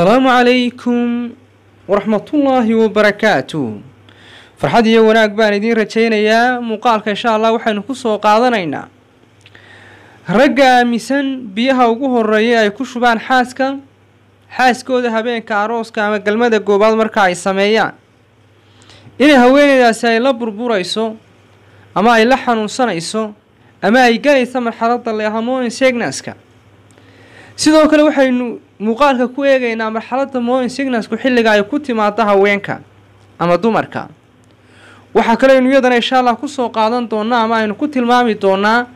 asalaamu calaykum waraxmatullaahi wabarakaatu farxad iyo wanaag baan idiin rajaynayaa muuqaalka insha allah waxaynu ku soo qaadanaynaa ragga aaminsan biyaha ugu horreeya ay ku shubaan xaaska xaaskooda habeenka arooska ama galmada goobaad marka ay sameeyaan inay haweeneydaasi ay la burburayso ama ay la xanuunsanayso ama ay galaysa marxaladda lehamonin segnaska sidoo kale waxaynu muuqaalka ku eegaynaa marxaladda moin signasku xilliga ay ku timaada haweenka ama dumarka waxaa kale kaleaynu iyadana insha allah kusoo qaadan doonaa ama aynu ku tilmaami doonaa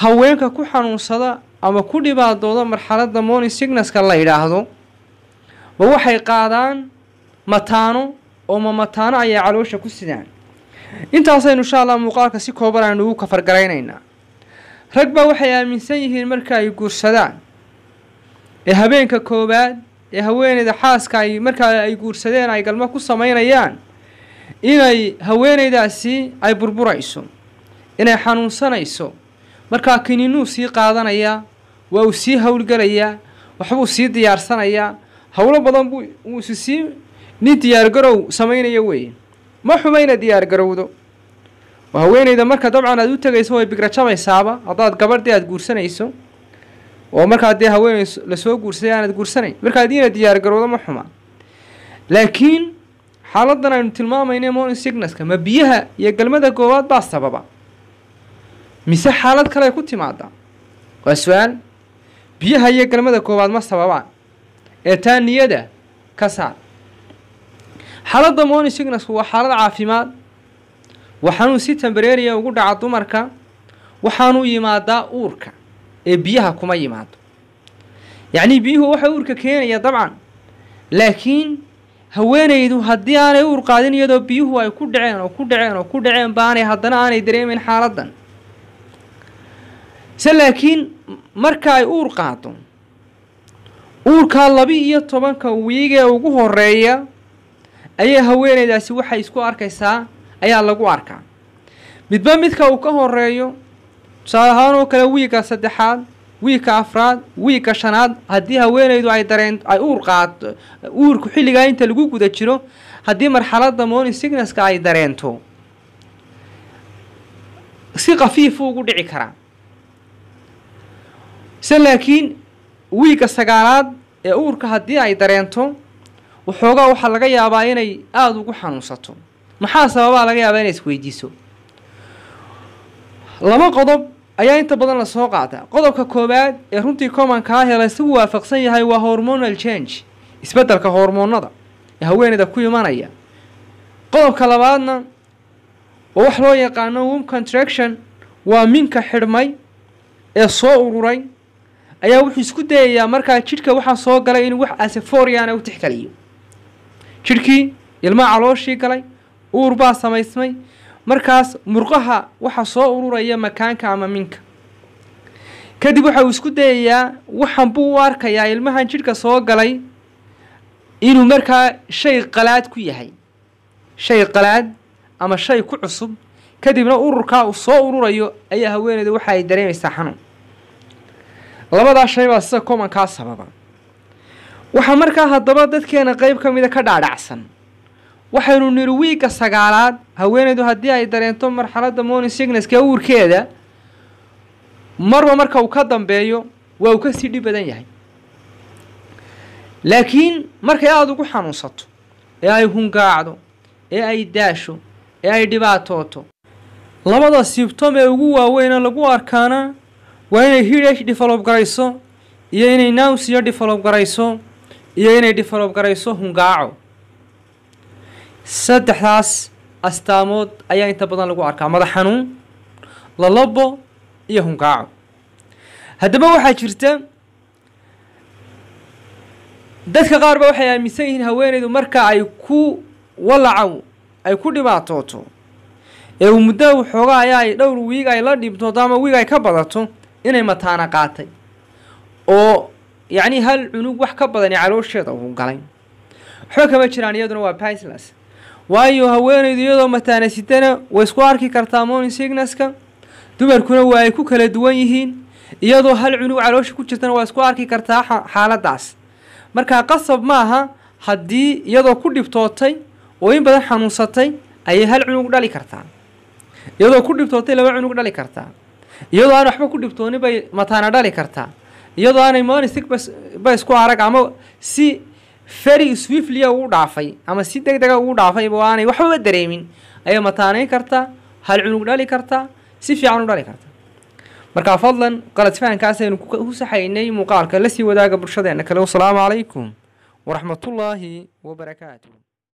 haweenka ku xanuunsada ama ku dhibaadooda marxaladda morning signaska la yidhaahdo ma waxay qaadaan mataano oo ma mataano ayay caloosha ku sidaan intaasaynu insha allah muuqaalka si kooban aynu ugu kafargaraynaynaa rag baa waxay aaminsan yihiin marka ay guursadaan ee habeenka koowaad ee haweeneyda xaaska ay markaa ay guursadeen ay galmo ku samaynayaan inay haweeneydaasi ay burburayso inay xanuunsanayso markaa kininuu sii qaadanayaa waa uu sii howlgelayaa waxbuu sii diyaarsanayaa howlo badan buu uus sii nin diyaargarow samaynaya weeye ma xuma inaad diyaargarowdo oo haweeneyda marka dabcan aada u tegayso way bigrajabaysaaba haddaad gabadhii aada guursanayso oo markaa dee haweeney lasoo guursaday aanad guursanayn markaa adiina diyaargarowda ma xuma laakiin xaaladan aynu tilmaamayna morning signeska ma biyaha iyo galmada koowaad baa sababa mise xaalad kale ku timaadaa waa su-aal biyaha iyo galmada goobaad ma sababaan ee taa niyada ka saar xaaladda morning signesku waa xaalad caafimaad waxaanuu si tambareeriya ugu dhaca dumarka waxaanu yimaadaa uurka ee biyaha kuma yimaado yacnii biyuhu waxay uurka keenaya dabcan laakiin haweenaydu haddii aanay uur qaadin iyadoo biyuhu ay ku dhaceen oo ku dhaceen oo ku dhaceen baanay haddana aanay dareemeyn xaaladan se laakiin marka ay uur qaado uurkaa labi iyo tobanka wiig ee ugu horeeya ayaa haweenaydaasi waxay isku arkaysaa ayaa lagu arkaa midba midka uu ka horeeyo tusaale ahaan oo kale wiiga saddexaad wiigka afraad wiigka shanaad haddii haweenaydu ay dareen ay uur qaad uurku xilligaa inta lagu guda jiro haddii marxaladda moni signeska ay dareento si kafiifu ugu dhici karaa se laakiin wiigga sagaalaad ee uurka haddii ay dareento waxoogaa waxaa laga yaabaa inay aada ugu xanuunsato maxaa sababaa laga yaabaa inay isweydiiso laba qodob ayaa inta badan lasoo qaataa qodobka koowaad ee runtii komankaa ah helay si waafaqsan yahay waa hormonal change isbedelka hormoonada ee haweeneyda ku imanaya qodobka labaadna oo wax loo yaqaano wom contraction waa minka xidhmay ee soo ururay ayaa wuxuu isku dayayaa markaa jidhka waxaa soo galay inuu wax aseforiana u tixgeliyo jidhkii ilmaa calooshii galay uur baa samaysmay markaas murqaha waxaa soo ururaya makaanka ama minka kadib waxa uu isku dayayaa waxaan buu u arkayaa ilmahan jidhka soo galay inuu markaa shay qalaad ku yahay shay qalaad ama shay ku cusub kadibna ururkaa uu soo ururayo ayaa haweeneeda waxa ay dareemaysaa xanuun labadaa shay baa sida komankaa sababa waxaa markaa haddaba dadkeena qeyb ka mida ka dhaadhacsan waxaynu nidhi wiigga sagaalaad haweeneydu haddii ay dareento marxaladda morning signeska uurkeeda marba marka uu ka dambeeyo waa uu kasii dhib badan yahay laakiin markay aada ugu xanuunsato ee ay hungaacdo ee ay daasho ee ay dhibaatooto labada sibtom ee ugu waaweyna lagu arkaana waa inay hidh develob garayso iyo inay nawsiyo develob garayso iyo inay develob garayso hungaaco saddexdaas astaamood ayaa inta badan lagu arkaa madax xanuun lalobo iyo hunqaaco haddaba waxaa jirta dadka qaar ba waxay aaminsan yihiin haweenaydu marka ay ku walacow ay ku dhibaatooto ee uu muddo waxoogaa ayaa ay dhowr wiig ay la dhibtooto ama wiig ay ka badato inay mataana qaatay oo yacnii hal cunug wax ka badani caloosheeda uu galay waxba kama jiraan iyaduna waa pislas waayo haweenaydu iyadoo mataanasitana way isku arki kartaa morning signaska dumarkuna waa ay ku kala duwan yihiin iyadoo hal cunug caloosha ku jirtana waa isku arki kartaa xaaladdaas marka qasab ma aha haddii iyadoo ku dhibtootay oo in badan xanuunsatay ayay hal cunug dhali kartaa iyadoo ku dhibtootay laba cunug dhali kartaa iyadoo aan waxba ku dhibtoonin bay mataana dhali kartaa iyadoo aanay morning sickness ba isku arag ama si ferry swifliya ugu dhaafay ama si deg dega ah ugu dhaafayba aanay waxbaba dareemin ayay mataanayn karta hal cunug dhali karta si fiican u dhali karta markaa fadlan qalad fahankaasaynu ku saxaynay muuqaalka lasii wadaaga bulshadeenna kale wasalaamu calaykum waraxmatullaahi wabarakaatu